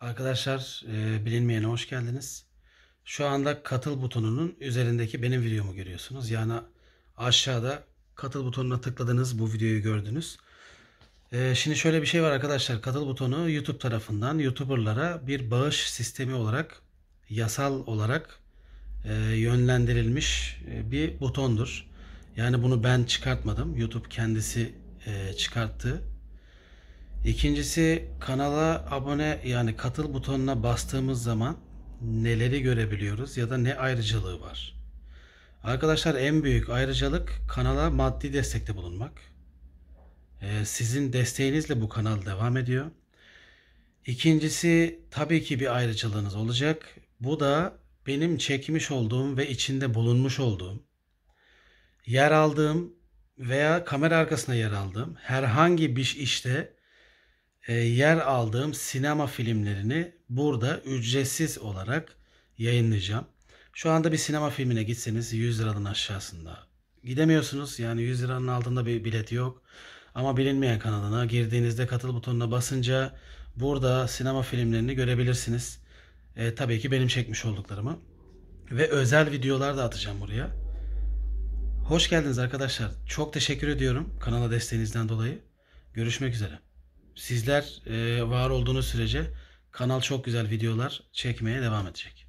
Arkadaşlar e, bilinmeyene hoş geldiniz. Şu anda katıl butonunun üzerindeki benim videomu görüyorsunuz. Yani aşağıda katıl butonuna tıkladınız bu videoyu gördünüz. E, şimdi şöyle bir şey var arkadaşlar. Katıl butonu YouTube tarafından YouTuber'lara bir bağış sistemi olarak yasal olarak e, yönlendirilmiş e, bir butondur. Yani bunu ben çıkartmadım. YouTube kendisi e, çıkarttı İkincisi kanala abone yani katıl butonuna bastığımız zaman neleri görebiliyoruz ya da ne ayrıcalığı var. Arkadaşlar en büyük ayrıcalık kanala maddi destekte bulunmak. Ee, sizin desteğinizle bu kanal devam ediyor. İkincisi tabii ki bir ayrıcalığınız olacak. Bu da benim çekmiş olduğum ve içinde bulunmuş olduğum, yer aldığım veya kamera arkasına yer aldığım herhangi bir işte e, yer aldığım sinema filmlerini burada ücretsiz olarak yayınlayacağım. Şu anda bir sinema filmine gitseniz 100 liranın aşağısında gidemiyorsunuz. Yani 100 liranın altında bir bilet yok. Ama bilinmeyen kanalına girdiğinizde katıl butonuna basınca burada sinema filmlerini görebilirsiniz. E, tabii ki benim çekmiş olduklarımı. Ve özel videolar da atacağım buraya. Hoş geldiniz arkadaşlar. Çok teşekkür ediyorum kanala desteğinizden dolayı. Görüşmek üzere sizler var olduğunuz sürece kanal çok güzel videolar çekmeye devam edecek.